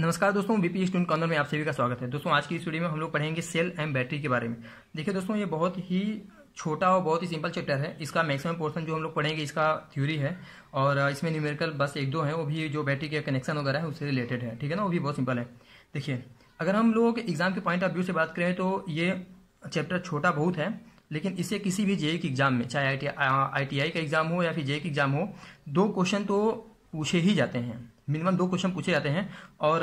नमस्कार दोस्तों BP student corner में आप सभी का स्वागत है दोस्तों आज की इस वीडियो में हम लोग पढ़ेंगे सेल एंड बैटरी के बारे में देखिए दोस्तों ये बहुत ही छोटा और बहुत ही सिंपल चैप्टर है इसका मैक्सिमम पोर्शन जो हम लोग पढ़ेंगे इसका थ्योरी है और इसमें न्यूमेरिकल बस एक दो है वो भी जो बैटरी के कनेक्शन वगैरह है उससे रिलेटेड है ठीक है ना वो भी बहुत सिंपल है देखिए अगर हम लोग एग्जाम के पॉइंट ऑफ व्यू से बात करें तो ये चैप्टर छोटा बहुत है लेकिन इससे किसी भी जेई के एग्जाम में चाहे आई टी का एग्जाम हो या फिर जेई के एग्जाम हो दो क्वेश्चन तो पूछे ही जाते हैं मिनिमम दो क्वेश्चन पूछे जाते हैं और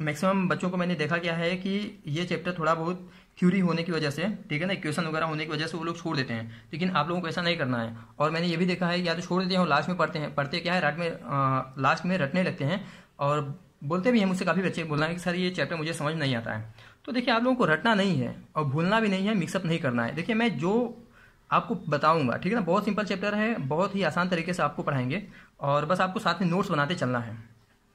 मैक्सिमम बच्चों को मैंने देखा क्या है कि ये चैप्टर थोड़ा बहुत थ्योरी होने की वजह से ठीक है ना इक्वेशन वगैरह होने की वजह से वो लोग छोड़ देते हैं लेकिन आप लोगों को ऐसा नहीं करना है और मैंने ये भी देखा है या तो छोड़ देते हैं और लास्ट में पढ़ते हैं पढ़ते क्या है रट में आ, लास्ट में रटने लगते हैं और बोलते भी हैं मुझसे काफ़ी बच्चे बोलना है कि सर ये चैप्टर मुझे समझ नहीं आता है तो देखिए आप लोगों को रटना नहीं है और भूलना भी नहीं है मिक्सअप नहीं करना है देखिए मैं जो आपको बताऊंगा ठीक है ना बहुत सिंपल चैप्टर है बहुत ही आसान तरीके से आपको पढ़ाएंगे और बस आपको साथ में नोट्स बनाते चलना है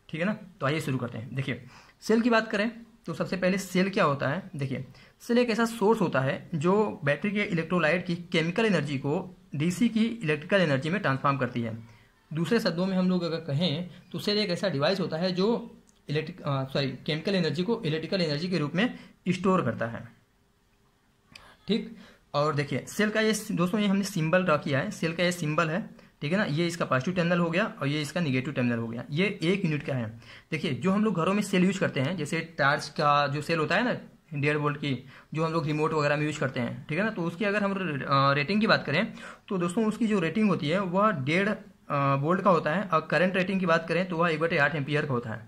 ठीक है ना तो आइए शुरू करते हैं देखिए सेल की बात करें तो सबसे पहले सेल क्या होता है देखिए सेल एक ऐसा सोर्स होता है जो बैटरी के इलेक्ट्रोलाइट की केमिकल एनर्जी को डीसी की इलेक्ट्रिकल एनर्जी में ट्रांसफार्म करती है दूसरे शब्दों में हम लोग अगर कहें तो सेल एक ऐसा डिवाइस होता है जो इलेक्ट्रिक सॉरी केमिकल एनर्जी को इलेक्ट्रिकल एनर्जी के रूप में स्टोर करता है ठीक और देखिए सेल का ये दोस्तों ये हमने सिंबल ड्रा किया है सेल का ये सिंबल है ठीक है ना ये इसका पॉजिटिव टर्मिनल हो गया और ये इसका निगेटिव टर्मिनल हो गया ये एक यूनिट का है देखिए जो हम लोग घरों में सेल यूज करते हैं जैसे टार्च का जो सेल होता है ना डेढ़ वोल्ट की जो हम लोग रिमोट वगैरह में यूज करते हैं ठीक है ना तो उसकी अगर हम रेटिंग की बात करें तो दोस्तों उसकी जो रेटिंग होती है वह डेढ़ वोल्ट का होता है और करंट रेटिंग की बात करें तो वह एक बटे आठ एम्पियर का होता है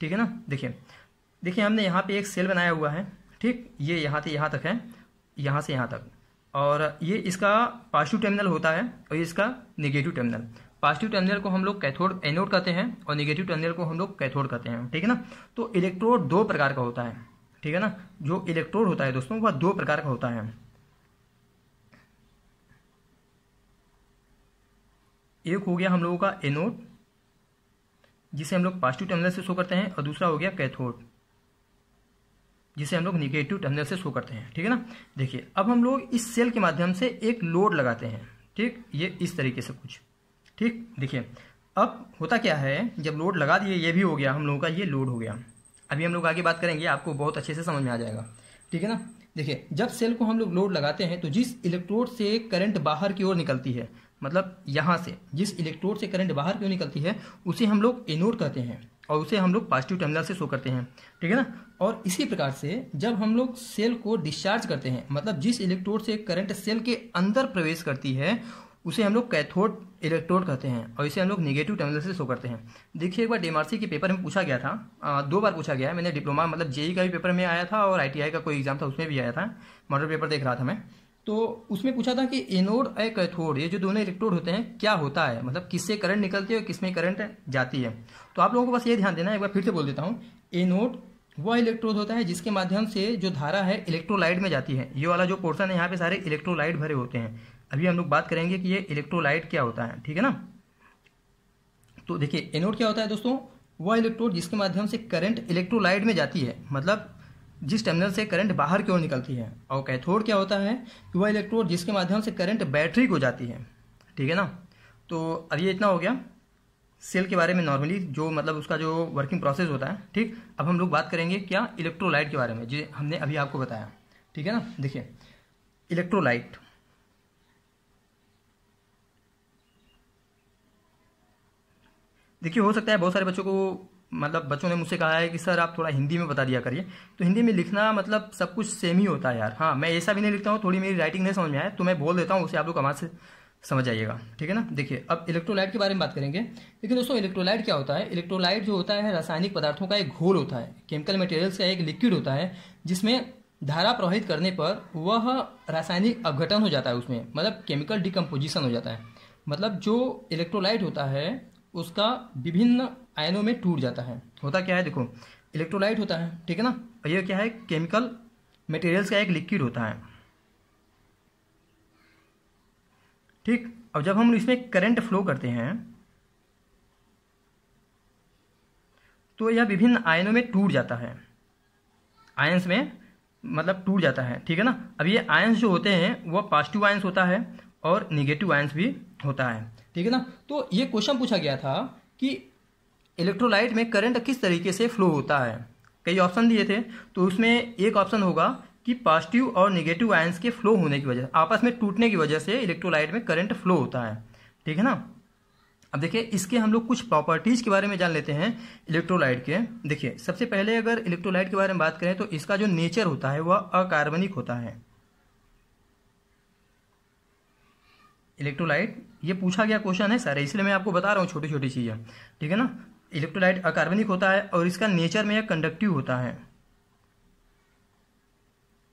ठीक है ना देखिए देखिए हमने यहाँ पे एक सेल बनाया हुआ है ठीक ये यहाँ से यहाँ तक है यहाँ से यहाँ तक और ये इसका पॉजिटिव टर्मिनल होता है और ये इसका नेगेटिव टर्मिनल पॉजिटिव टर्मिनल को हम लोग कैथोड एनोड कहते हैं और निगेटिव टर्मिनल को हम लोग कैथोड कहते हैं ठीक है ना तो इलेक्ट्रोड दो प्रकार का होता है ठीक है ना जो इलेक्ट्रोड होता है दोस्तों वह दो प्रकार का होता है एक हो गया हम लोगों का एनोड जिसे हम लोग पॉजिटिव टर्मिनल से शो करते हैं और दूसरा हो गया कैथोड जिसे हम लोग निगेटिव टर्मिनल से शो करते हैं ठीक है ना देखिए अब हम लोग इस सेल के माध्यम से एक लोड लगाते हैं ठीक ये इस तरीके से कुछ ठीक देखिए अब होता क्या है जब लोड लगा दिए ये भी हो गया हम लोगों का ये लोड हो गया अभी हम लोग आगे बात करेंगे आपको बहुत अच्छे से समझ में आ जाएगा ठीक है ना देखिए जब सेल को हम लोग लोड लगाते हैं तो जिस इलेक्ट्रोड से करंट बाहर की ओर निकलती है मतलब यहाँ से जिस इलेक्ट्रोड से करंट बाहर की ओर निकलती है उसे हम लोग एनोड कहते हैं और उसे हम लोग पॉजिटिव टर्मिनल से शो करते हैं ठीक है ना और इसी प्रकार से जब हम लोग सेल को डिस्चार्ज करते हैं मतलब जिस इलेक्ट्रोड से करंट सेल के अंदर प्रवेश करती है उसे हम लोग कैथोड इलेक्ट्रोड कहते हैं और इसे हम लोग नेगेटिव टर्मिनल से शो करते हैं देखिए एक बार डीएमआरसी के पेपर में पूछा गया था आ, दो बार पूछा गया है मैंने डिप्लोमा मतलब जेई e e का भी पेपर में आया था और आईटीआई का कोई एग्जाम था उसमें भी आया था मॉडल पेपर देख रहा था मैं तो उसमें पूछा था कि एनोड और कैथोड ये जो दोनों इलेक्ट्रोड होते हैं क्या होता है मतलब किससे करंट निकलती है और किसमें करंट जाती है तो आप लोगों को बस ये ध्यान देना है एक बार फिर से बोल देता हूँ एनोड वह इलेक्ट्रोड होता है जिसके माध्यम से जो धारा है इलेक्ट्रोलाइट में जाती है ये वाला जो पोर्सन है यहाँ पे सारे इलेक्ट्रोलाइट भरे होते हैं अभी हम लोग बात करेंगे कि ये इलेक्ट्रोलाइट क्या होता है ठीक है ना तो देखिए एनोड क्या होता है दोस्तों वह इलेक्ट्रोड जिसके माध्यम से करंट इलेक्ट्रोलाइट में जाती है मतलब जिस टर्मिनल से करंट बाहर की ओर निकलती है और कैथोड क्या होता है कि वह इलेक्ट्रोड जिसके माध्यम से करंट बैटरी को जाती है ठीक है ना तो अब ये इतना हो गया सेल के बारे में नॉर्मली जो मतलब उसका जो वर्किंग प्रोसेस होता है ठीक अब हम लोग बात करेंगे क्या इलेक्ट्रोलाइट के बारे में जो हमने अभी आपको बताया ठीक है ना देखिए इलेक्ट्रोलाइट देखिए हो सकता है बहुत सारे बच्चों को मतलब बच्चों ने मुझसे कहा है कि सर आप थोड़ा हिंदी में बता दिया करिए तो हिंदी में लिखना मतलब सब कुछ सेम ही होता है यार हाँ मैं ऐसा भी नहीं लिखता हूँ थोड़ी मेरी राइटिंग नहीं समझ में आए तो मैं बोल देता हूँ उसे आप लोग आवाज़ से समझ आइएगा ठीक है ना देखिए अब इलेक्ट्रोलाइट के बारे में बात करेंगे देखिए दोस्तों इलेक्ट्रोलाइट क्या होता है इलेक्ट्रोलाइट जो होता है रासायनिक पदार्थों का एक घोल होता है केमिकल मटेरियल्स का एक लिक्विड होता है जिसमें धारा प्रवाहित करने पर वह रासायनिक अवघटन हो जाता है उसमें मतलब केमिकल डिकम्पोजिशन हो जाता है मतलब जो इलेक्ट्रोलाइट होता है उसका विभिन्न आयनों में टूट जाता है होता क्या है देखो इलेक्ट्रोलाइट होता है ठीक है ना और क्या है केमिकल मटेरियल्स का एक लिक्विड होता है ठीक अब जब हम इसमें करंट फ्लो करते हैं तो यह विभिन्न आयनों में टूट जाता है आयंस में मतलब टूट जाता है ठीक है ना अब ये आयंस जो होते हैं वह पॉजिटिव आयंस होता है और निगेटिव आयंस भी होता है ठीक है ना तो ये क्वेश्चन पूछा गया था कि इलेक्ट्रोलाइट में करंट किस तरीके से फ्लो होता है कई ऑप्शन दिए थे तो उसमें एक ऑप्शन होगा कि पॉजिटिव और निगेटिव आयंस के फ्लो होने की वजह आपस में टूटने की वजह से इलेक्ट्रोलाइट में करंट फ्लो होता है ठीक है ना अब देखिए इसके हम लोग कुछ प्रॉपर्टीज़ के बारे में जान लेते हैं इलेक्ट्रोलाइट के देखिए सबसे पहले अगर इलेक्ट्रोलाइट के बारे में बात करें तो इसका जो नेचर होता है वह अकार्बनिक होता है इलेक्ट्रोलाइट ये पूछा गया क्वेश्चन है सारे इसलिए मैं आपको बता रहा हूँ छोटी छोटी चीज़ें ठीक है ना इलेक्ट्रोलाइट अकार्बनिक होता है और इसका नेचर में यह कंडक्टिव होता है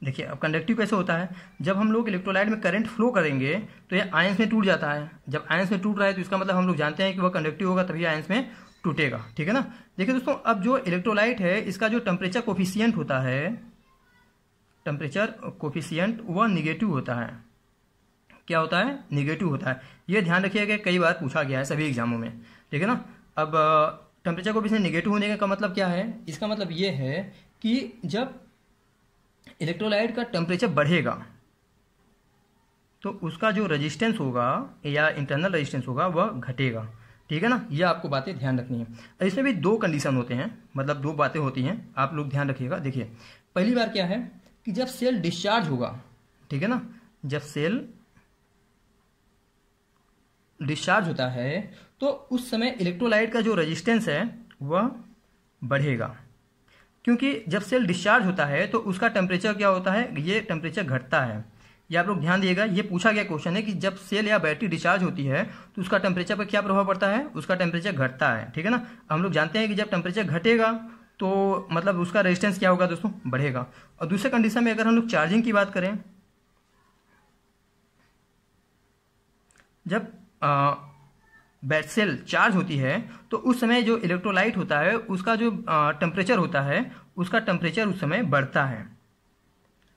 देखिए अब कंडक्टिव कैसे होता है जब हम लोग इलेक्ट्रोलाइट में करंट फ्लो करेंगे तो यह आयंस में टूट जाता है जब आयंस में टूट रहा है तो इसका मतलब हम लोग जानते हैं कि वह कंडक्टिव होगा तभी आयंस में टूटेगा ठीक है ना देखिए दोस्तों अब जो इलेक्ट्रोलाइट है इसका जो टेम्परेचर कोफिशियंट होता है टेम्परेचर कोफिशियंट वह निगेटिव होता है क्या होता है निगेटिव होता है यह ध्यान रखिएगा कई बार पूछा गया है सभी एग्जामों में ठीक है ना अब टेम्परेचर कोफिशियंट निगेटिव होने का मतलब क्या है इसका मतलब ये है कि जब इलेक्ट्रोलाइट का टेम्परेचर बढ़ेगा तो उसका जो रेजिस्टेंस होगा या इंटरनल रेजिस्टेंस होगा वह घटेगा ठीक है ना ये आपको बातें ध्यान रखनी है इसमें भी दो कंडीशन होते हैं मतलब दो बातें होती हैं आप लोग ध्यान रखिएगा देखिए पहली बार क्या है कि जब सेल डिस्चार्ज होगा ठीक है ना जब सेल डिस्चार्ज होता है तो उस समय इलेक्ट्रोलाइट का जो रेजिस्टेंस है वह बढ़ेगा क्योंकि जब सेल डिस्चार्ज होता है तो उसका टेम्परेचर क्या होता है ये टेम्परेचर घटता है ये आप लोग ध्यान दिएगा ये पूछा गया क्वेश्चन है कि जब सेल या बैटरी डिस्चार्ज होती है तो उसका टेम्परेचर पर क्या प्रभाव पड़ता है उसका टेम्परेचर घटता है ठीक है ना हम लोग जानते हैं कि जब टेम्परेचर घटेगा तो मतलब उसका रेजिस्टेंस क्या होगा दोस्तों बढ़ेगा और दूसरे कंडीशन में अगर हम लोग चार्जिंग की बात करें जब आ, बैट सेल चार्ज होती है तो उस समय जो इलेक्ट्रोलाइट होता है उसका जो टेम्परेचर होता है उसका टेम्परेचर उस समय बढ़ता है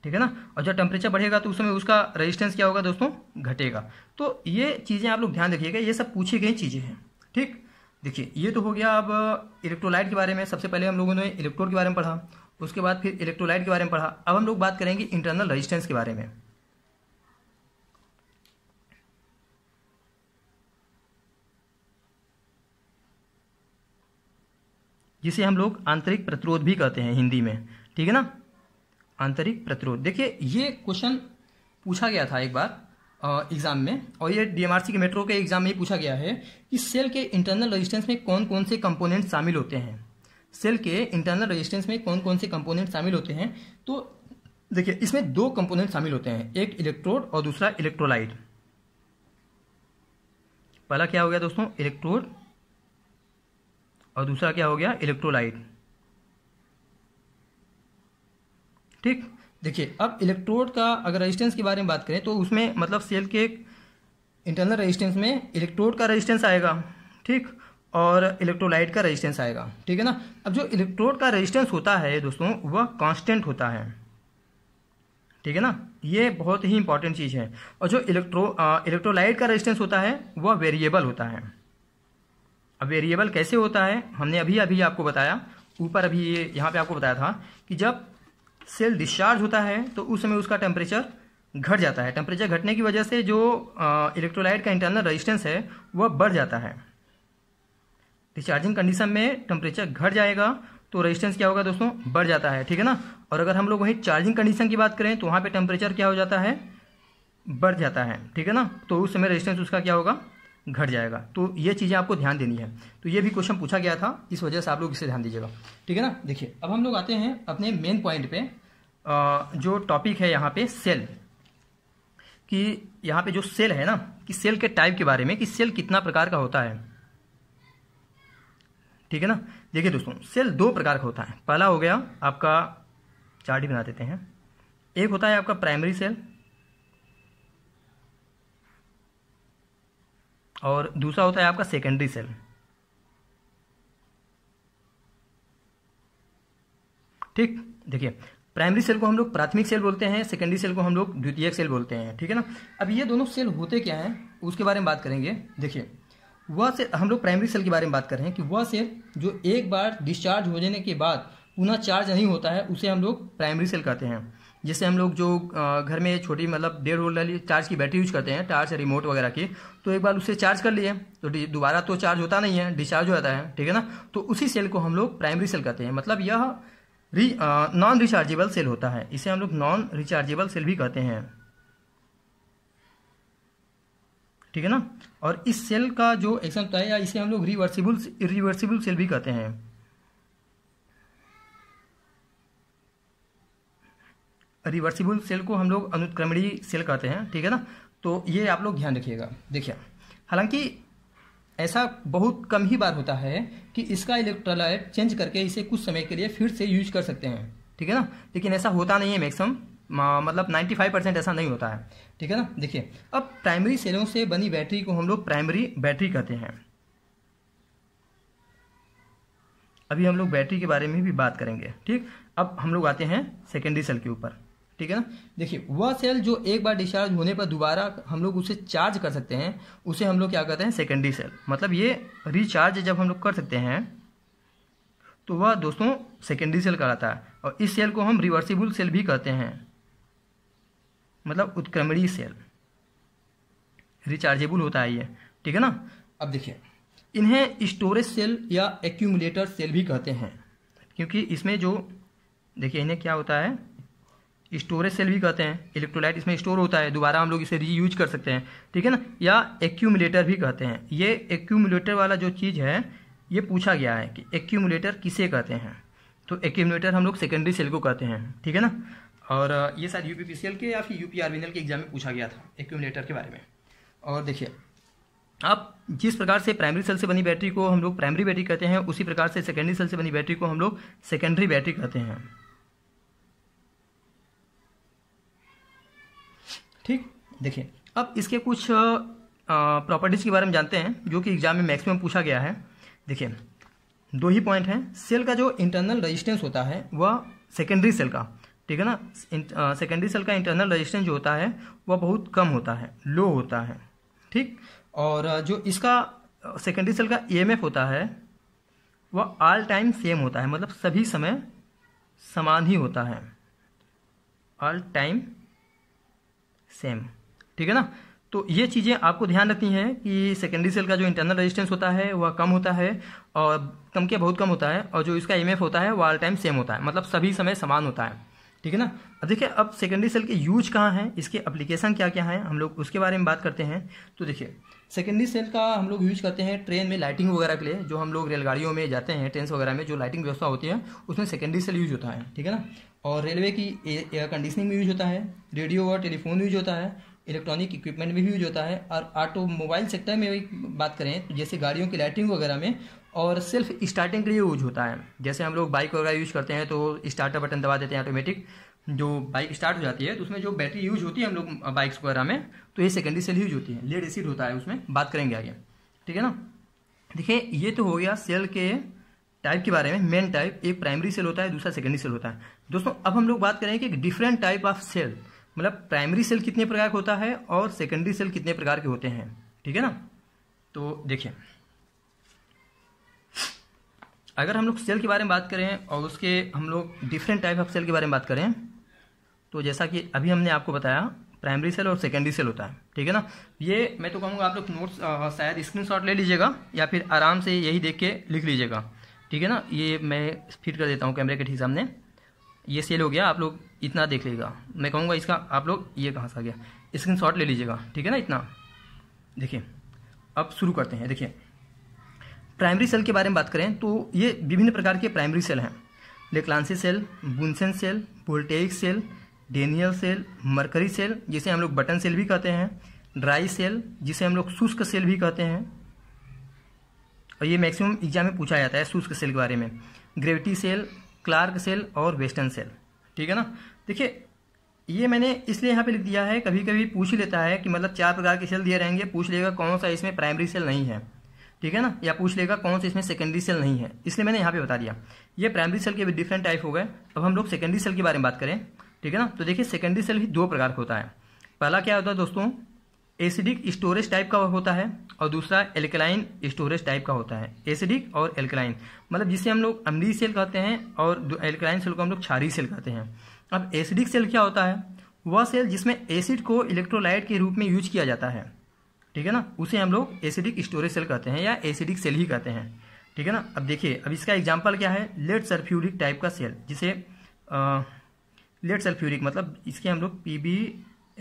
ठीक है ना और जब टेम्परेचर बढ़ेगा तो उस समय उसका रेजिस्टेंस क्या होगा दोस्तों घटेगा तो ये चीज़ें आप लोग ध्यान रखिएगा ये सब पूछी गई चीज़ें हैं ठीक देखिए ये तो हो गया अब इलेक्ट्रोलाइट के बारे में सबसे पहले हम लोगों ने इलेक्ट्रोड के बारे में पढ़ा उसके बाद फिर इलेक्ट्रोलाइट के बारे में पढ़ा अब हम लोग बात करेंगे इंटरनल रजिस्टेंस के बारे में जिसे हम लोग आंतरिक प्रतिरोध भी कहते हैं हिंदी में ठीक है ना आंतरिक प्रतिरोध देखिए ये क्वेश्चन पूछा गया था एक बार एग्जाम में और ये डीएमआरसी के मेट्रो के एग्जाम में ही पूछा गया है कि सेल के इंटरनल रेजिस्टेंस में कौन कौन से कंपोनेंट शामिल होते हैं सेल के इंटरनल रेजिस्टेंस में कौन कौन से कंपोनेंट शामिल होते हैं तो देखिए इसमें दो कंपोनेंट शामिल होते हैं एक इलेक्ट्रोड और दूसरा इलेक्ट्रोलाइट पहला क्या हो गया दोस्तों इलेक्ट्रोड और दूसरा क्या हो गया इलेक्ट्रोलाइट ठीक देखिए अब इलेक्ट्रोड का अगर रेजिस्टेंस के बारे में बात करें तो उसमें मतलब सेल के इंटरनल रेजिस्टेंस में इलेक्ट्रोड का रेजिस्टेंस आएगा ठीक और इलेक्ट्रोलाइट का रेजिस्टेंस आएगा ठीक है ना अब जो इलेक्ट्रोड का रेजिस्टेंस होता है दोस्तों वह कांस्टेंट होता है ठीक है ना ये बहुत ही इंपॉर्टेंट चीज़ है और जो इलेक्ट्रो इलेक्ट्रोलाइट का रेजिस्टेंस होता है वह वेरिएबल होता है अब वेरिएबल कैसे होता है हमने अभी अभी आपको बताया ऊपर अभी ये यहाँ पे आपको बताया था कि जब सेल डिस्चार्ज होता है तो उस समय उसका टेम्परेचर घट जाता है टेम्परेचर घटने की वजह से जो इलेक्ट्रोलाइट का इंटरनल रजिस्टेंस है वह बढ़ जाता है डिस्चार्जिंग कंडीशन में टेम्परेचर घट जाएगा तो रेजिस्टेंस क्या होगा दोस्तों बढ़ जाता है ठीक है ना और अगर हम लोग वहीं चार्जिंग कंडीशन की बात करें तो वहाँ पे टेम्परेचर क्या हो जाता है बढ़ जाता है ठीक है ना तो उस समय रेजिस्टेंस उसका क्या होगा घट जाएगा तो ये चीज़ें आपको ध्यान देनी है तो ये भी क्वेश्चन पूछा गया था इस वजह से आप लोग इसे ध्यान दीजिएगा ठीक है ना देखिए अब हम लोग आते हैं अपने मेन पॉइंट पे जो टॉपिक है यहाँ पे सेल कि यहाँ पे जो सेल है ना कि सेल के टाइप के बारे में कि सेल कितना प्रकार का होता है ठीक है ना देखिए दोस्तों सेल दो प्रकार का होता है पहला हो गया आपका चार्ट बना देते हैं एक होता है आपका प्राइमरी सेल और दूसरा होता है आपका सेकेंडरी सेल ठीक देखिए प्राइमरी सेल को हम लोग प्राथमिक सेल बोलते हैं सेकेंडरी सेल को हम लोग द्वितीयक सेल बोलते हैं ठीक है ना अब ये दोनों सेल होते क्या हैं उसके बारे में बात करेंगे देखिए वह सेल हम लोग प्राइमरी सेल के बारे में बात कर रहे हैं कि वह सेल जो एक बार डिस्चार्ज हो जाने के बाद पुनः चार्ज नहीं होता है उसे हम लोग प्राइमरी सेल कहते हैं जिससे हम लोग जो घर में छोटी मतलब डेढ़ वोल्ट वाली चार्ज की बैटरी यूज करते हैं टार्च या रिमोट वगैरह की तो एक बार उससे चार्ज कर लिए तो दोबारा तो चार्ज होता नहीं है डिस्चार्ज हो जाता है ठीक है ना तो उसी सेल को हम लोग प्राइमरी सेल कहते हैं मतलब यह री नॉन रिचार्जेबल सेल होता है इसे हम लोग नॉन रिचार्जेबल सेल भी कहते हैं ठीक है ना और इस सेल का जो एक्शन होता है या इसे हम लोग रिवर्सिबल रिवर्सिबल सेल भी कहते हैं रिवर्सिबल सेल को हम लोग अनुक्रमणी सेल कहते हैं ठीक है ना तो ये आप लोग ध्यान रखिएगा देखिए हालांकि ऐसा बहुत कम ही बार होता है कि इसका इलेक्ट्रोलाइट चेंज करके इसे कुछ समय के लिए फिर से यूज कर सकते हैं ठीक है ना लेकिन ऐसा होता नहीं है मैक्सिमम मतलब 95 परसेंट ऐसा नहीं होता है ठीक है ना देखिए अब प्राइमरी सेलों से बनी बैटरी को हम लोग प्राइमरी बैटरी कहते हैं अभी हम लोग बैटरी के बारे में भी बात करेंगे ठीक अब हम लोग आते हैं सेकेंडरी सेल के ऊपर ठीक है ना देखिए वह सेल जो एक बार डिस्चार्ज होने पर दोबारा हम लोग उसे चार्ज कर सकते हैं उसे हम लोग क्या कहते हैं सेकेंडरी सेल मतलब ये रिचार्ज जब हम लोग कर सकते हैं तो वह दोस्तों सेकेंडरी सेल कहलाता है और इस सेल को हम रिवर्सिबल सेल भी कहते हैं मतलब उत्क्रमणीय सेल रिचार्जेबल होता है ये ठीक है ना अब देखिए इन्हें स्टोरेज सेल या एक्यूमुलेटर सेल भी कहते हैं क्योंकि इसमें जो देखिए इन्हें क्या होता है स्टोरेज सेल भी कहते हैं इलेक्ट्रोलाइट इसमें स्टोर होता है दोबारा हम लोग इसे रीयूज कर सकते हैं ठीक है ना या एक्यूमुलेटर भी कहते हैं ये एक्यूमुलेटर वाला जो चीज़ है ये पूछा गया है कि एक्यूमुलेटर किसे कहते हैं तो एक्यूमुलेटर हम लोग सेकेंडरी सेल को कहते हैं ठीक है ना और ये शायद यू के या फिर यू के एग्जाम में पूछा गया था एक्यूमुलेटर के बारे में और देखिए आप जिस प्रकार से प्राइमरी सेल से बनी बैटरी को हम लोग प्राइमरी बैटरी कहते हैं उसी प्रकार से सेकेंडरी सेल से बनी बैटरी को हम लोग सेकेंडरी बैटरी कहते हैं ठीक देखिए अब इसके कुछ प्रॉपर्टीज़ के बारे में जानते हैं जो कि एग्जाम में मैक्सिमम पूछा गया है देखिए दो ही पॉइंट हैं सेल का जो इंटरनल रजिस्टेंस होता है वह सेकेंडरी सेल का ठीक है ना सेकेंडरी सेल का इंटरनल रजिस्टेंस जो होता है वह बहुत कम होता है लो होता है ठीक और जो इसका सेकेंडरी सेल का ई होता है वह ऑल टाइम सेम होता है मतलब सभी समय समान ही होता है ऑल टाइम सेम ठीक है ना तो ये चीज़ें आपको ध्यान रखनी है कि सेकेंडरी सेल का जो इंटरनल रेजिस्टेंस होता है वह कम होता है और कम के बहुत कम होता है और जो इसका ईएमएफ e होता है वह ऑल टाइम सेम होता है मतलब सभी समय समान होता है ठीक है ना अब देखिए अब सेकेंडरी सेल के यूज कहाँ हैं इसके अप्लीकेशन क्या क्या हैं हम लोग उसके बारे में बात करते हैं तो देखिए सेकेंडरी सेल का हम लोग यूज करते हैं ट्रेन में लाइटिंग वगैरह के लिए जो हम लोग रेलगाड़ियों में जाते हैं ट्रेन वगैरह में जो लाइटिंग व्यवस्था होती है उसमें सेकेंडरी सेल यूज होता है ठीक है ना और रेलवे की एयर कंडीशनिंग में यूज होता है रेडियो और टेलीफोन यूज होता है इलेक्ट्रॉनिक इक्विपमेंट में भी यूज होता है और ऑटोमोबाइल सेक्टर में भी बात करें तो जैसे गाड़ियों की लाइटिंग वगैरह में और सेल्फ स्टार्टिंग के लिए यूज होता है जैसे हम लोग बाइक वगैरह यूज करते हैं तो स्टार्टर बटन दबा देते हैं ऑटोमेटिक जो बाइक स्टार्ट हो जाती है तो उसमें जो बैटरी यूज होती है हम लोग बाइक्स वगैरह में तो ये सेकेंडरी सेल यूज होती है लेड एसिड होता है उसमें बात करेंगे आगे ठीक है ना देखिए ये तो हो गया सेल के टाइप के बारे में मेन टाइप एक प्राइमरी सेल होता है दूसरा सेकेंडरी सेल होता है दोस्तों अब हम लोग बात करें कि डिफरेंट टाइप ऑफ सेल मतलब प्राइमरी सेल कितने प्रकार का होता है और सेकेंडरी सेल कितने प्रकार के होते हैं ठीक है ना तो देखिए अगर हम लोग सेल के बारे में बात करें और उसके हम लोग डिफरेंट टाइप ऑफ सेल के बारे में बात करें तो जैसा कि अभी हमने आपको बताया प्राइमरी सेल और सेकेंडरी सेल होता है ठीक है ना ये मैं तो कहूँगा आप लोग नोट्स शायद स्क्रीनशॉट ले लीजिएगा या फिर आराम से यही देख के लिख लीजिएगा ठीक है ना ये मैं स्पीड कर देता हूँ कैमरे के ठीक सामने ये सेल हो गया आप लोग इतना देख लीजिएगा मैं कहूँगा इसका आप लोग ये कहाँ से आ गया स्क्रीन शॉट ले लीजिएगा ठीक है ना इतना देखिए अब शुरू करते हैं देखिए प्राइमरी सेल के बारे में बात करें तो ये विभिन्न प्रकार के प्राइमरी सेल हैं Leclanche cell Bunsen cell voltaic cell Daniell cell mercury cell जिसे हम लोग बटन सेल भी कहते हैं ड्राई सेल जिसे हम लोग शुष्क सेल भी कहते हैं और ये मैक्सिमम एग्जाम में पूछा जाता है शुष्क सेल के बारे में ग्रेविटी सेल क्लार्क सेल और वेस्टर्न सेल ठीक है ना देखिए ये मैंने इसलिए यहाँ पे लिख दिया है कभी कभी पूछ लेता है कि मतलब चार प्रकार के सेल दिए रहेंगे पूछ लेगा कौन सा इसमें प्राइमरी सेल नहीं है ठीक है ना या पूछ लेगा कौन सा इसमें सेकेंडरी सेल नहीं है इसलिए मैंने यहाँ पे बता दिया ये प्राइमरी सेल के भी डिफरेंट टाइप हो गए अब हम लोग सेकेंडरी सेल के बारे में बात करें ठीक है ना तो देखिए सेकेंडरी सेल भी दो प्रकार का होता है पहला क्या होता है दोस्तों एसिडिक स्टोरेज टाइप का होता है और दूसरा एल्कलाइन स्टोरेज टाइप का होता है एसिडिक और एल्कलाइन मतलब जिसे हम लोग अमरी सेल कहते हैं और एल्कलाइन सेल को हम लोग छारी सेल कहते हैं अब एसिडिक सेल क्या होता है वह सेल जिसमें एसिड को इलेक्ट्रोलाइट के रूप में यूज किया जाता है ठीक है ना उसे हम लोग एसिडिक स्टोरेज सेल कहते हैं या एसिडिक सेल ही कहते हैं ठीक है ना अब देखिए अब इसका एग्जाम्पल क्या है लेट सल्फ्यूरिक टाइप का सेल जिसे लेट सल्फ्यूरिक मतलब इसके हम लोग P B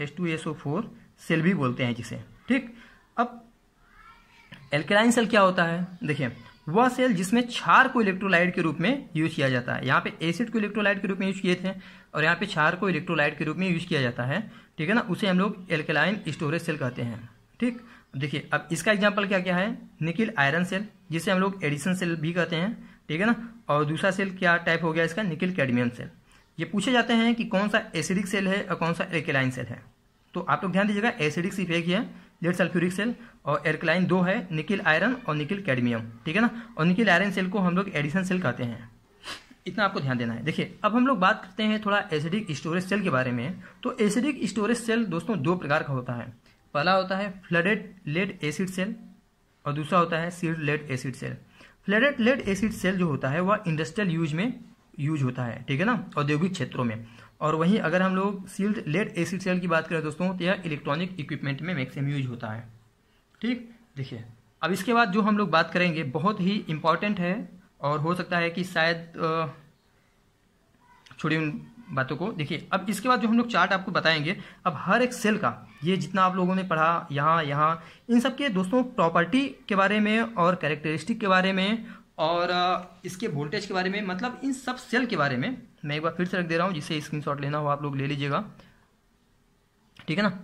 S two S O four cell भी बोलते हैं जिसे ठीक अब एल्केलाइन सेल क्या होता है देखिए वह सेल जिसमें क्षार को इलेक्ट्रोलाइट के रूप में यूज किया जाता है यहाँ पे एसिड को इलेक्ट्रोलाइट के रूप में यूज किए थे और यहाँ पे क्षार को इलेक्ट्रोलाइट के रूप में यूज किया जाता है ठीक है ना उसे हम लोग एल्केलाइन स्टोरेज सेल कहते हैं ठीक देखिए अब इसका एग्जाम्पल क्या क्या है निकिल आयरन सेल जिसे हम लोग एडिसन सेल भी कहते हैं ठीक है ना और दूसरा सेल क्या टाइप हो गया इसका निकिल कैडमियम सेल ये पूछे जाते हैं कि कौन सा एसिडिक सेल है और कौन सा एल्केलाइन सेल है तो आप लोग ध्यान दीजिएगा एसिडिक सिर्फ एक ही है जेड सल्फ्यूरिक सेल और एल्कलाइन दो है निकिल आयरन और निकिल कैडमियम ठीक है ना और निकिल आयरन सेल को हम लोग एडिसन सेल कहते हैं इतना आपको ध्यान देना है देखिए अब हम लोग बात करते हैं थोड़ा एसिडिक स्टोरेज सेल के बारे में तो एसिडिक स्टोरेज सेल दोस्तों दो प्रकार का होता है पहला होता है फ्लडेड लेड एसिड सेल और दूसरा होता है sealed lead acid cell flooded lead acid cell जो होता है वह इंडस्ट्रियल यूज में यूज होता है ठीक है ना औद्योगिक क्षेत्रों में और वहीं अगर हम लोग सील्ड लेड एसिड सेल की बात करें दोस्तों तो यह इलेक्ट्रॉनिक इक्विपमेंट में मैक्सिमम यूज होता है ठीक देखिए अब इसके बाद जो हम लोग बात करेंगे बहुत ही इम्पॉर्टेंट है और हो सकता है कि शायद छोड़ी उन बातों को देखिए अब इसके बाद जो हम लोग चार्ट आपको बताएंगे अब हर एक सेल का ये जितना आप लोगों ने पढ़ा यहाँ यहाँ इन सब के दोस्तों प्रॉपर्टी के बारे में और कैरेक्टरिस्टिक के बारे में और इसके वोल्टेज के बारे में मतलब इन सब सेल के बारे में मैं एक बार फिर से रख दे रहा हूँ जिससे शॉट लेना हो आप लोग ले लीजिएगा ठीक है ना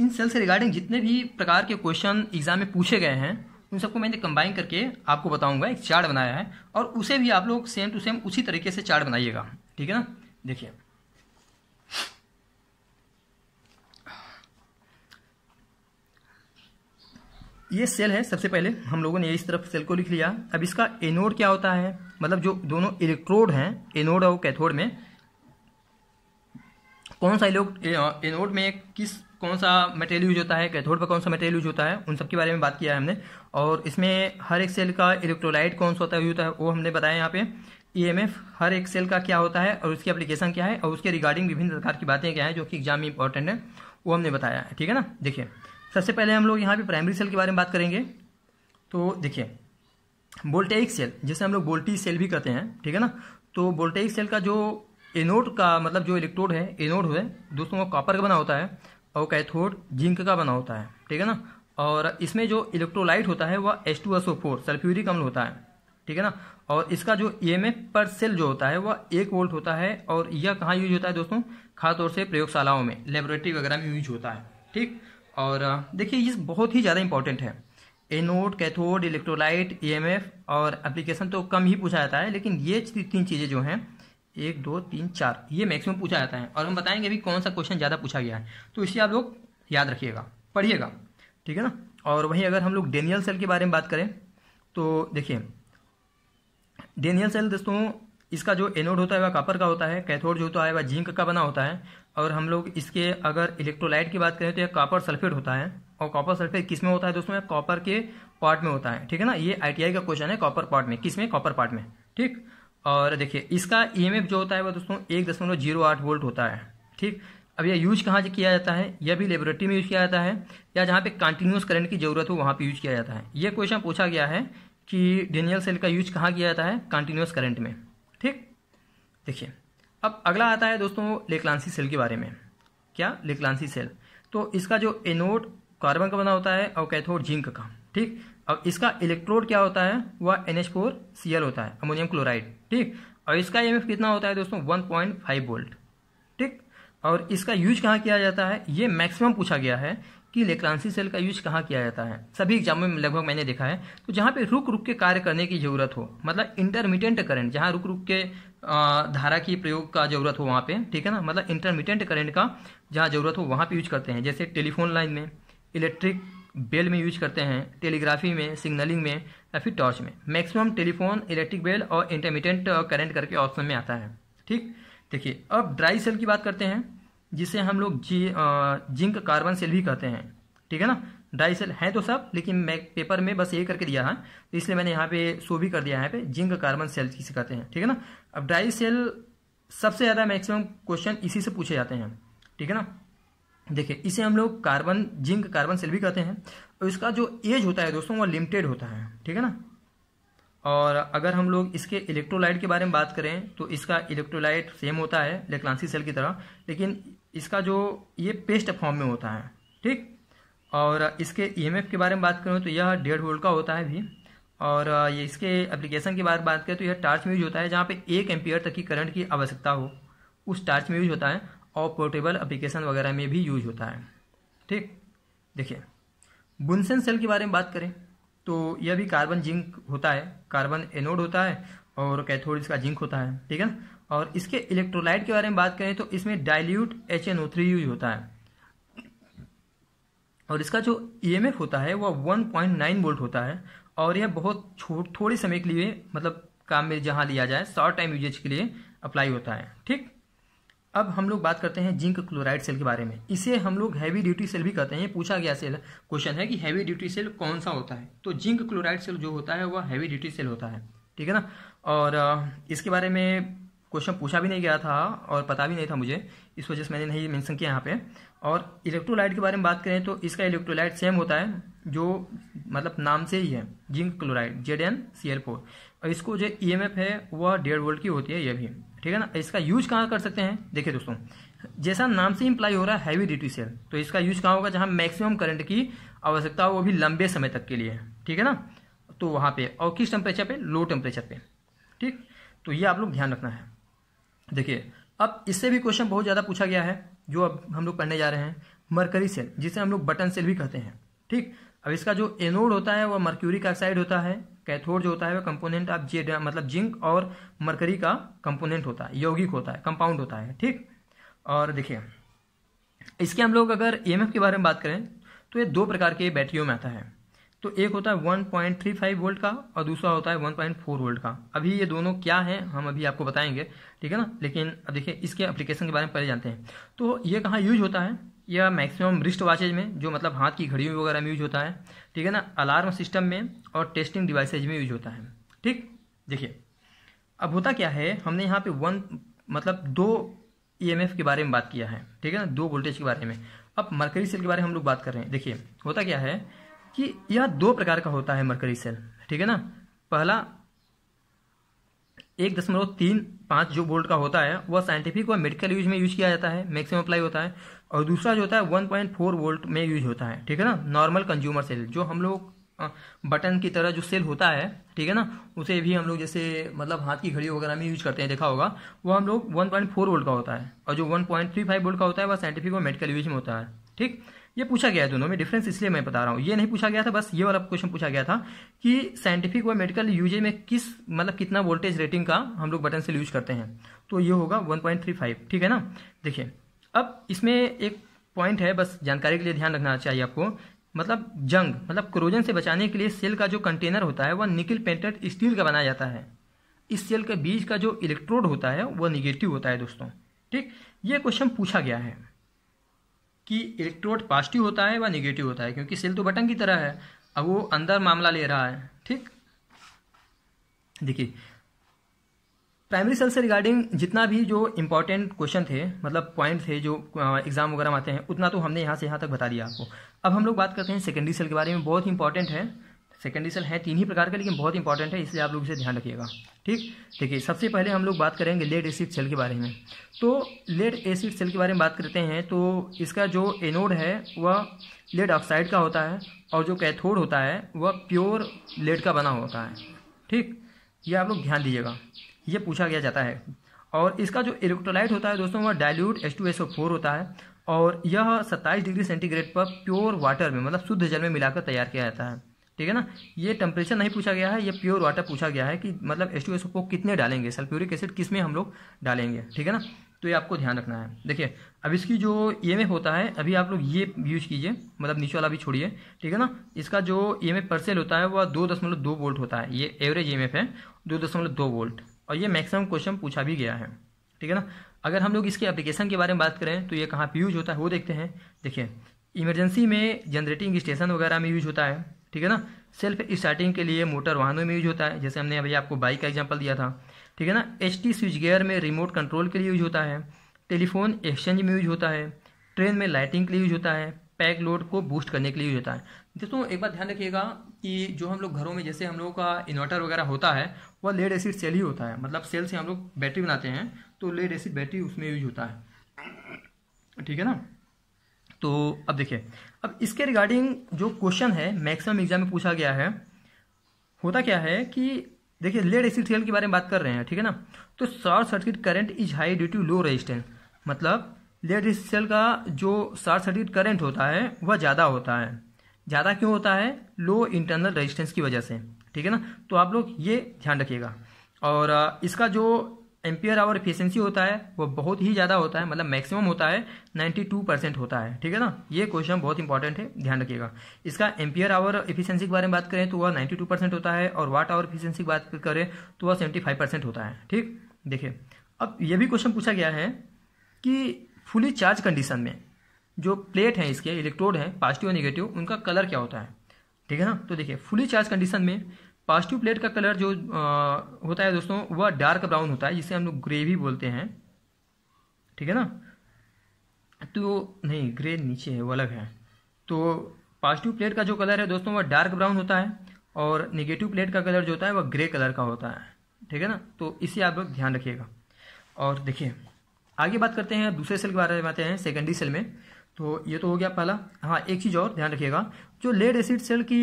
इन सेल से रिगार्डिंग जितने भी प्रकार के क्वेश्चन एग्जाम में पूछे गए हैं उन सबको मैंने कंबाइन करके आपको बताऊंगा एक चार्ट बनाया है और उसे भी आप लोग सेम टू सेम उसी तरीके से चार्ट बनाइएगा ठीक है ना देखिए ये सेल है सबसे पहले हम लोगों ने इस तरफ सेल को लिख लिया अब इसका एनोड क्या होता है मतलब जो दोनों इलेक्ट्रोड हैं एनोड और कैथोड में कौन सा एनोड में किस कौन सा मटेरियल यूज होता है कैथोड पर कौन सा मटेरियल यूज होता है उन सब के बारे में बात किया है हमने और इसमें हर एक सेल का इलेक्ट्रोलाइट कौन सा होता है होता है वो हमने बताया यहाँ पे ईएमएफ e हर एक सेल का क्या होता है और उसकी एप्लीकेशन क्या है और उसके रिगार्डिंग विभिन्न प्रकार की बातें क्या है जो कि एग्जाम में इंपॉर्टेंट है वो हमने बताया है ठीक है ना देखिए सबसे पहले हम लोग यहाँ पे प्राइमरी सेल के बारे में बात करेंगे तो देखिए वोल्टेइक सेल जिसे हम लोग वोल्टी सेल भी कहते हैं ठीक है ना तो वोल्टेइक सेल का जो एनोड का मतलब जो इलेक्ट्रोड है एनोड है दोस्तों वो कॉपर का बना होता है और कैथोड जिंक का बना होता है ठीक है ना और इसमें जो इलेक्ट्रोलाइट होता है वह S two S O four sulphuric अम्ल होता है ठीक है ना और इसका जो ई e एम पर सेल जो होता है वह एक वोल्ट होता है और यह कहाँ यूज होता है दोस्तों खासतौर से प्रयोगशालाओं में लेबोरेटरी वगैरह में यूज होता है ठीक और देखिए ये बहुत ही ज़्यादा इंपॉर्टेंट है एनोड कैथोड इलेक्ट्रोलाइट ईएमएफ और एप्लीकेशन तो कम ही पूछा जाता है लेकिन ये तीन चीज़ें जो हैं एक दो तीन चार ये मैक्सिमम पूछा जाता है और हम बताएंगे भी कौन सा क्वेश्चन ज़्यादा पूछा गया है तो इसे आप लोग याद रखिएगा पढ़िएगा ठीक है ना और वहीं अगर हम लोग डेनियल सेल के बारे में बात करें तो देखिए डेनियल सेल दोस्तों इसका जो एनोड होता है वह कापर का होता है कैथोड जो होता है वह जिंक का बना होता है और हम लोग इसके अगर इलेक्ट्रोलाइट की बात करें तो यह कॉपर सल्फेट होता है और कॉपर सल्फेट किस में होता है दोस्तों कॉपर के पार्ट में होता है ठीक है ना ये आईटीआई का क्वेश्चन है कॉपर पार्ट में किस में कॉपर पार्ट में ठीक और देखिए इसका ई e जो होता है वह दोस्तों एक दशमलव जीरो आठ वोल्ट होता है ठीक अब यह यूज कहाँ से किया जाता है यह भी लेबोरेटरी में यूज किया जाता है या जहाँ पे कंटिन्यूस करंट की जरूरत हो वहाँ पे यूज किया जाता है यह क्वेश्चन पूछा गया है कि डेनियल सेल का यूज कहाँ किया जाता है कंटिन्यूस करंट में ठीक देखिए अब अगला आता है दोस्तों लेकलांसी सेल के बारे में क्या लेकलांसी सेल तो इसका जो एनोड कार्बन का बना होता है और कैथोड जिंक का ठीक अब इसका इलेक्ट्रोड क्या होता है वह एन फोर सी एल होता है अमोनियम क्लोराइड ठीक और इसका एम e कितना होता है दोस्तों वन पॉइंट फाइव वोल्ट ठीक और इसका यूज कहाँ किया जाता है ये मैक्सिमम पूछा गया है कि लेक्रांसी सेल का यूज कहाँ किया जाता है सभी एग्जाम में लगभग मैंने देखा है तो जहाँ पे रुक रुक के कार्य करने की जरूरत हो मतलब इंटरमीडियंट करंट जहाँ रुक रुक के धारा की प्रयोग का जरूरत हो वहाँ पे ठीक है ना मतलब इंटरमीडियंट करंट का जहाँ जरूरत हो वहाँ पे यूज करते हैं जैसे टेलीफोन लाइन में इलेक्ट्रिक बेल में यूज करते हैं टेलीग्राफी में सिग्नलिंग में या फिर टॉर्च में मैक्सिमम टेलीफोन इलेक्ट्रिक बेल और इंटरमीडियंट करंट करके ऑप्शन में आता है ठीक देखिए अब ड्राई सेल की बात करते हैं जिसे हम लोग जी जिंक कार्बन सेल भी कहते हैं ठीक है ना ड्राई सेल है तो सब लेकिन मैं पेपर में बस ये करके दिया है तो इसलिए मैंने यहाँ पे शो भी कर दिया है यहाँ पे जिंक कार्बन सेल किसे कहते हैं ठीक है ना अब ड्राई सेल सबसे ज़्यादा मैक्सिमम क्वेश्चन इसी से पूछे जाते हैं ठीक है ना देखिए इसे हम लोग कार्बन जिंक कार्बन सेल भी कहते हैं और इसका जो एज होता है दोस्तों वो लिमिटेड होता है ठीक है ना और अगर हम लोग इसके इलेक्ट्रोलाइट के बारे में बात करें तो इसका इलेक्ट्रोलाइट सेम होता है लेक्लांसी सेल की तरह लेकिन इसका जो ये पेस्ट फॉर्म में होता है ठीक और इसके ईएमएफ e के बारे में बात करें तो यह डेढ़ वोल्ट का होता है भी और ये इसके एप्लीकेशन के बारे में बात करें तो यह टार्च में यूज होता है जहाँ पे एक एम्पियर तक की करंट की आवश्यकता हो उस टार्च में यूज होता है और पोर्टेबल एप्लीकेशन वगैरह में भी यूज होता है ठीक देखिए बुनसन सेल के बारे में बात करें तो यह भी कार्बन जिंक होता है कार्बन एनोड होता है और कैथोड इसका जिंक होता है ठीक है ना और इसके इलेक्ट्रोलाइट के बारे में बात करें तो इसमें dilute H N O three use होता है और इसका जो ई e होता है वह वन पॉइंट नाइन वोल्ट होता है और यह बहुत थोड़े समय के लिए मतलब काम में जहां लिया जाए शॉर्ट टाइम यूजेज के लिए अप्लाई होता है ठीक अब हम लोग बात करते हैं जिंक क्लोराइड सेल के बारे में इसे हम लोग हैवी ड्यूटी सेल भी कहते हैं पूछा गया सेल क्वेश्चन है कि हैवी ड्यूटी सेल कौन सा होता है तो जिंक क्लोराइड सेल जो होता है वह हैवी ड्यूटी सेल होता है ठीक है ना और इसके बारे में क्वेश्चन पूछा भी नहीं गया था और पता भी नहीं था मुझे इस वजह से मैंने नहीं मेंशन किया यहाँ पे और इलेक्ट्रोलाइट के बारे में बात करें तो इसका इलेक्ट्रोलाइट सेम होता है जो मतलब नाम से ही है zinc chloride Z N C L four और इसको जो ई एम एफ है वह डेढ़ वोल्ट की होती है ये भी ठीक है ना इसका यूज कहाँ कर सकते हैं देखिए दोस्तों जैसा नाम से इंप्लाई हो रहा है हैवी ड्यूटी सेल तो इसका यूज कहाँ होगा जहाँ मैक्सिमम करंट की आवश्यकता हो वो भी लंबे समय तक के लिए ठीक है ना तो वहाँ पे और किस टेम्परेचर पे लो टेम्परेचर पे ठीक तो ये आप लोग ध्यान रखना है देखिए अब इससे भी क्वेश्चन बहुत ज़्यादा पूछा गया है जो अब हम लोग पढ़ने जा रहे हैं मरकरी सेल जिसे हम लोग बटन सेल भी कहते हैं ठीक अब इसका जो एनोड होता है वह मर्क्यूरिक ऑक्साइड होता है कैथोड जो होता है वह कंपोनेंट आप जेड मतलब जिंक और मरकरी का कंपोनेंट होता है यौगिक होता है कंपाउंड होता है ठीक और देखिए इसके हम लोग अगर ई e के बारे में बात करें तो ये दो प्रकार के बैटरियों में आता है तो एक होता है 1.35 वोल्ट का और दूसरा होता है 1.4 वोल्ट का अभी ये दोनों क्या है हम अभी आपको बताएंगे ठीक है ना लेकिन अब देखिए इसके एप्लीकेशन के बारे में पहले जानते हैं तो ये कहाँ यूज होता है यह मैक्सिमम रिस्ट वाचेज में जो मतलब हाथ की घड़ियों वगैरह में यूज होता है ठीक है ना अलार्म सिस्टम में और टेस्टिंग डिवाइसेज में यूज होता है ठीक देखिए अब होता क्या है हमने यहाँ पे वन मतलब दो ईएमएफ e के बारे में बात किया है ठीक है ना दो वोल्टेज के बारे में अब मरकरी सेल के बारे में हम लोग बात कर रहे हैं देखिए होता क्या है कि यह दो प्रकार का होता है मरकरी सेल ठीक है ना पहला एक दशमलव तीन पांच जो वोल्ट का होता है वह साइंटिफिक व मेडिकल यूज में यूज किया जाता है मैक्सिमम अप्लाई होता है और दूसरा जो होता है वन पॉइंट फोर वोल्ट में यूज होता है ठीक है ना नॉर्मल कंज्यूमर सेल जो हम लोग बटन की तरह जो सेल होता है ठीक है ना उसे भी हम लोग जैसे मतलब हाथ की घड़ी वगैरह में यूज करते हैं देखा होगा वो हम लोग वन पॉइंट फोर वोल्ट का होता है और जो one point three five volt का होता है वह साइंटिफिक और मेडिकल यूज में होता है ठीक ये पूछा गया है दोनों में डिफरेंस इसलिए मैं बता रहा हूँ ये नहीं पूछा गया था बस ये वाला क्वेश्चन पूछा गया था कि साइंटिफिक व मेडिकल यूजे में किस मतलब कितना वोल्टेज रेटिंग का हम लोग बटन से यूज करते हैं तो ये होगा 1.35 ठीक है ना देखिए अब इसमें एक पॉइंट है बस जानकारी के लिए ध्यान रखना चाहिए आपको मतलब जंग मतलब क्रोजन से बचाने के लिए सेल का जो कंटेनर होता है वह निकिल पेंटेड स्टील का बनाया जाता है इस सेल के बीच का जो इलेक्ट्रोड होता है वह निगेटिव होता है दोस्तों ठीक ये क्वेश्चन पूछा गया है कि इलेक्ट्रोड पॉजिटिव होता है व निगेटिव होता है क्योंकि सेल तो बटन की तरह है अब वो अंदर मामला ले रहा है ठीक देखिए प्राइमरी सेल से रिगार्डिंग जितना भी जो इम्पोर्टेंट क्वेश्चन थे मतलब पॉइंट थे जो एग्जाम वगैरह आते हैं उतना तो हमने यहाँ से यहाँ तक बता दिया आपको अब हम लोग बात करते हैं सेकेंडरी सेल के बारे में बहुत इंपॉर्टेंट है सेकेंडरी सेल है तीन ही प्रकार का लेकिन बहुत इंपॉर्टेंट है इसलिए आप लोग इसे ध्यान रखिएगा ठीक देखिए सबसे पहले हम लोग बात करेंगे लेड एसिड सेल के बारे में तो लेड एसिड सेल के बारे में बात करते हैं तो इसका जो एनोड है वह लेड ऑक्साइड का होता है और जो कैथोड होता है वह प्योर लेड का बना होता है ठीक ये आप लोग ध्यान दीजिएगा ये पूछा गया जाता है और इसका जो इलेक्ट्रोलाइट होता है दोस्तों वह dilute S two S O four होता है और यह सत्ताईस डिग्री सेंटीग्रेड पर प्योर वाटर में मतलब शुद्ध जल में मिलाकर तैयार किया जाता है ठीक है ना ये टेम्परेचर नहीं पूछा गया है ये प्योर वाटर पूछा गया है कि मतलब एस टू कितने डालेंगे सल्फ्यूरिक एसिड किस में हम लोग डालेंगे ठीक है ना तो ये आपको ध्यान रखना है देखिए अब इसकी जो ई e एम होता है अभी आप लोग ये यूज कीजिए मतलब नीचे वाला भी छोड़िए ठीक है ना इसका जो ई एम परसेल होता है वह दो दशमलव दो वोल्ट होता है ये एवरेज ई e है दो दशमलव दो वोल्ट और ये मैक्सिमम क्वेश्चन पूछा भी गया है ठीक है ना अगर हम लोग इसके एप्लीकेशन के बारे में बात करें तो ये कहाँ पर यूज होता है वो देखते हैं देखिए इमरजेंसी में जनरेटिंग स्टेशन वगैरह में यूज होता है ठीक है ना सेल्फ स्टार्टिंग के लिए मोटर वाहनों में यूज होता है जैसे हमने अभी आपको बाइक का एग्जाम्पल दिया था ठीक है ना एच टी स्विच गेयर में रिमोट कंट्रोल के लिए यूज होता है टेलीफोन एक्सचेंज में यूज होता है ट्रेन में लाइटिंग के लिए यूज होता है पैक लोड को बूस्ट करने के लिए यूज होता है दोस्तों एक बात ध्यान रखिएगा कि जो हम लोग घरों में जैसे हम लोगों का इन्वर्टर वगैरह होता है वह लेड एसिड सेल ही होता है मतलब सेल से हम लोग बैटरी बनाते हैं तो लेड एसिड बैटरी उसमें यूज होता है ठीक है ना तो अब देखिए अब इसके रिगार्डिंग जो क्वेश्चन है मैक्सिमम एग्जाम में पूछा गया है होता क्या है कि देखिए लेड एसिड के बारे में बात कर रहे हैं ठीक है ना तो short circuit current is high due to low resistance मतलब लेड एसिड सेल का जो शॉर्ट सर्किट करंट होता है वह ज़्यादा होता है ज़्यादा क्यों होता है लो इंटरनल रजिस्टेंस की वजह से ठीक है ना तो आप लोग ये ध्यान रखिएगा और इसका जो एम्पियर आवर इफिशियंसी होता है वो बहुत ही ज़्यादा होता है मतलब मैक्सिमम होता है 92 परसेंट होता है ठीक है ना ये क्वेश्चन बहुत इंपॉर्टेंट है ध्यान रखिएगा इसका एम्पियर आवर इफिशियंसी के बारे में बात करें तो वह 92 परसेंट होता है और वाट आवर इफिशियंसी की बात करें तो वह 75 परसेंट होता है ठीक देखिए अब यह भी क्वेश्चन पूछा गया है कि फुली चार्ज कंडीशन में जो प्लेट है इसके इलेक्ट्रोड हैं पॉजिटिव और निगेटिव उनका कलर क्या होता है ठीक है ना तो देखिए फुली चार्ज कंडीशन में पॉजिटिव प्लेट का कलर जो आ, होता है दोस्तों वह डार्क ब्राउन होता है जिसे हम लोग ग्रे भी बोलते हैं ठीक है ना तो नहीं ग्रे नीचे है वो अलग है तो पॉजिटिव प्लेट का जो कलर है दोस्तों वह डार्क ब्राउन होता है और निगेटिव प्लेट का कलर जो होता है वह ग्रे कलर का होता है ठीक है ना तो इसी आप लोग ध्यान रखिएगा और देखिए आगे बात करते हैं दूसरे सेल के बारे में आते हैं सेकेंडरी सेल में तो ये तो हो गया पहला हाँ एक चीज़ और ध्यान रखिएगा जो लेड एसिड सेल की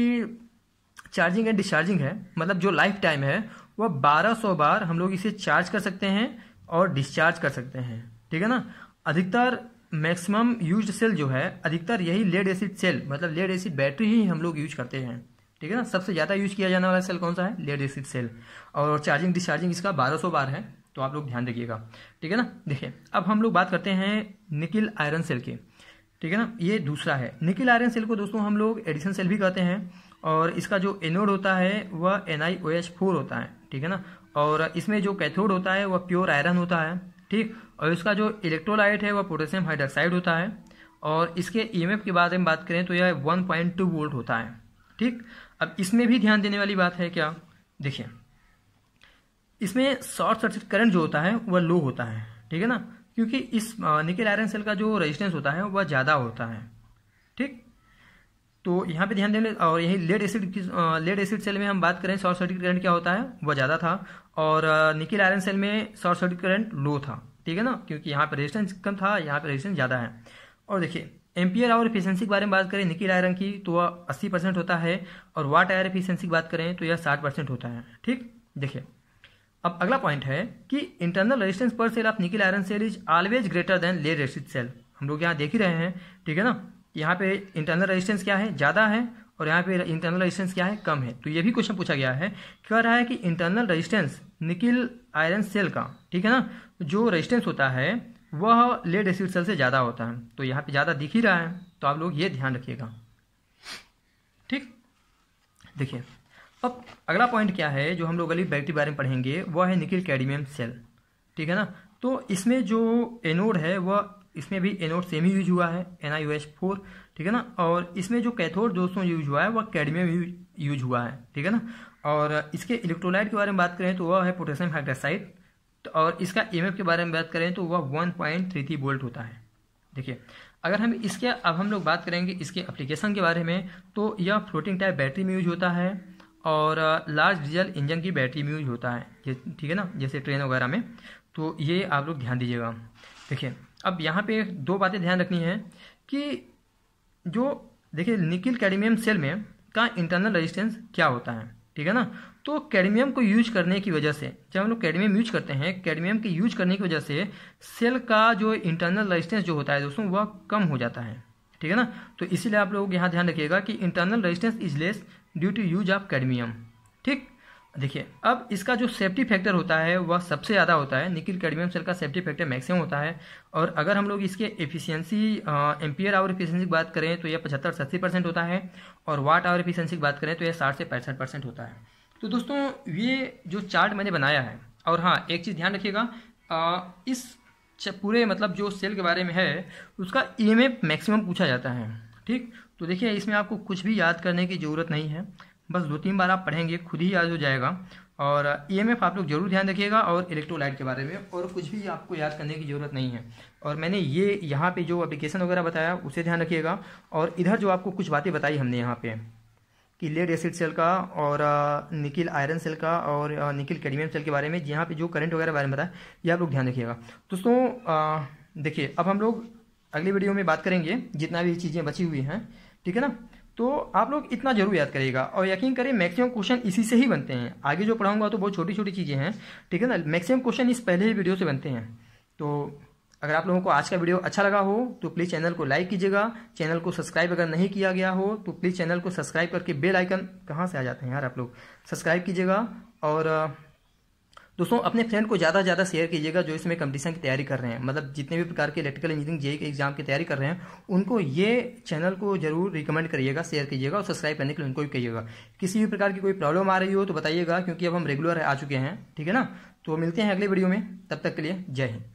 चार्जिंग एंड डिस्चार्जिंग है मतलब जो लाइफ टाइम है वह 1200 बार हम लोग इसे चार्ज कर सकते हैं और डिस्चार्ज कर सकते हैं ठीक है ना अधिकतर मैक्सिमम यूज सेल जो है अधिकतर यही लेड एसिड सेल मतलब लेड एसिड बैटरी ही हम लोग यूज करते हैं ठीक है ना सबसे ज़्यादा यूज किया जाने वाला सेल कौन सा है लेड एसिड सेल और चार्जिंग डिस्चार्जिंग इसका सौ बार है तो आप लोग ध्यान रखिएगा ठीक है ना देखिए अब हम लोग बात करते हैं निकिल आयरन सेल की ठीक है ना ये दूसरा है निकिल आयरन सेल को दोस्तों हम लोग एडिशन सेल भी कहते हैं और इसका जो एनोड होता है वह N I O H four होता है ठीक है ना और इसमें जो कैथोड होता है वह प्योर आयरन होता है ठीक और इसका जो इलेक्ट्रोलाइट है वह पोटेशियम हाइड्रोक्साइड होता है और इसके ईएमएफ e के बारे में बात करें तो यह वन पॉइंट टू वोल्ट होता है ठीक अब इसमें भी ध्यान देने वाली बात है क्या देखिए इसमें शॉर्ट सर्किट करंट जो होता है वह लो होता है ठीक है ना क्योंकि इस निकल आयरन सेल का जो रेजिस्टेंस होता है वह ज़्यादा होता है ठीक तो यहाँ पे ध्यान देने और यही लेड एसिड की लेड एसिड सेल में हम बात करें शॉर्ट सर्किट करंट क्या होता है वह ज़्यादा था और निकिल आयरन सेल में शॉर्ट सर्किट करंट लो था ठीक है ना क्योंकि यहाँ पर रेजिस्टेंस कम था यहाँ पर रेजिस्टेंस ज़्यादा है और देखिए एम्पियर आवर एफिशिएंसी के बारे में बात करें निकिल आयरन की तो वह अस्सी परसेंट होता है और वाट आयर एफिशिएंसी की बात करें तो यह साठ परसेंट होता है ठीक देखिए अब अगला पॉइंट है कि इंटरनल रेजिस्टेंस पर cell of nickel iron cell is always greater than lead acid cell हम लोग यहाँ देख ही रहे हैं ठीक है ना यहाँ पे इंटरनल रेजिस्टेंस क्या है ज़्यादा है और यहाँ पे इंटरनल रेजिस्टेंस क्या है कम है तो ये भी क्वेश्चन पूछा गया है कह रहा है कि internal resistance nickel iron cell का ठीक है ना जो रेजिस्टेंस होता है वह लेड एसिड सेल से ज़्यादा होता है तो यहाँ पे ज़्यादा दिख ही रहा है तो आप लोग ये ध्यान रखिएगा ठीक देखिए अब अगला पॉइंट क्या है जो हम लोग अगली बैक्टी बारे में पढ़ेंगे वह है निकिल कैडमियम सेल ठीक है ना तो इसमें जो एनोड है वह इसमें भी एनोड सेम ही यूज हुआ है एन आई एच फोर ठीक है ना और इसमें जो कैथोड दोस्तों यूज हुआ है वह कैडमियम यूज हुआ है ठीक है ना और इसके इलेक्ट्रोलाइट के बारे में बात करें तो वह है पोटेशियम हाइड्रोक्साइड तो और इसका एम के बारे में बात करें तो वह one point three three volt होता है देखिए अगर हम इसके अब हम लोग बात करेंगे इसके एप्लीकेशन के बारे में तो यह फ्लोटिंग टाइप बैटरी में यूज होता है और लार्ज डीजल इंजन की बैटरी में यूज होता है ठीक है ना जैसे ट्रेन वगैरह में तो ये आप लोग ध्यान दीजिएगा देखिए अब यहाँ पे दो बातें ध्यान रखनी है कि जो देखिए निकिल कैडमियम सेल में का इंटरनल रेजिस्टेंस क्या होता है ठीक है ना तो कैडमियम को यूज करने की वजह से जब हम लोग कैडमियम यूज करते हैं कैडमियम के यूज करने की वजह से सेल का जो इंटरनल रेजिस्टेंस जो होता है दोस्तों वह कम हो जाता है ठीक है ना तो इसीलिए आप लोग यहाँ ध्यान रखिएगा कि internal resistance is less due to use of cadmium ठीक देखिए अब इसका जो सेफ्टी फैक्टर होता है वह सबसे ज़्यादा होता है निकिल कैडमियम सेल का सेफ्टी फैक्टर मैक्सिमम होता है और अगर हम लोग इसके एफिशिएंसी एम्पियर आवर एफिशिएंसी की बात करें तो यह पचहत्तर से अस्सी परसेंट होता है और वाट आवर एफिशिएंसी की बात करें तो यह साठ से पैंसठ परसेंट होता है तो दोस्तों ये जो चार्ट मैंने बनाया है और हाँ एक चीज़ ध्यान रखिएगा इस पूरे मतलब जो सेल के बारे में है उसका ई मैक्सिमम पूछा जाता है ठीक तो देखिए इसमें आपको कुछ भी याद करने की ज़रूरत नहीं है बस दो तीन बार आप पढ़ेंगे खुद ही याद हो जाएगा और ई एम एफ आप लोग जरूर ध्यान रखिएगा और इलेक्ट्रोलाइट के बारे में और कुछ भी आपको याद करने की ज़रूरत नहीं है और मैंने ये यहाँ पे जो एप्लीकेशन वगैरह बताया उसे ध्यान रखिएगा और इधर जो आपको कुछ बातें बताई हमने यहाँ पे कि लेड एसिड सेल का और निकिल आयरन सेल का और निकिल कैडमियम सेल के बारे में यहाँ पर जो करंट वगैरह बारे में बताया ये आप लोग ध्यान रखिएगा दोस्तों देखिए अब हम लोग अगली वीडियो में बात करेंगे जितना भी चीज़ें बची हुई हैं ठीक है ना तो आप लोग इतना जरूर याद करिएगा और यकीन करें मैक्सिमम क्वेश्चन इसी से ही बनते हैं आगे जो पढ़ाऊंगा तो बहुत छोटी छोटी चीज़ें हैं ठीक है ना मैक्सिमम क्वेश्चन इस पहले ही वीडियो से बनते हैं तो अगर आप लोगों को आज का वीडियो अच्छा लगा हो तो प्लीज़ चैनल को लाइक कीजिएगा चैनल को सब्सक्राइब अगर नहीं किया गया हो तो प्लीज़ चैनल को सब्सक्राइब करके बेल आइकन कहाँ से आ जाते हैं यार आप लोग सब्सक्राइब कीजिएगा और दोस्तों अपने फ्रेंड को ज़्यादा से ज़्यादा शेयर कीजिएगा जो इसमें कंपटीशन की तैयारी कर रहे हैं मतलब जितने भी प्रकार के इलेक्ट्रिकल इंजीनियरिंग जेई के एग्जाम की तैयारी कर रहे हैं उनको ये चैनल को जरूर रिकमेंड करिएगा शेयर कीजिएगा और सब्सक्राइब करने के लिए उनको भी कहिएगा किसी भी प्रकार की कोई प्रॉब्लम आ रही हो तो बताइएगा क्योंकि अब हम रेगुलर आ चुके हैं ठीक है ना तो मिलते हैं अगले वीडियो में तब तक के लिए जय हिंद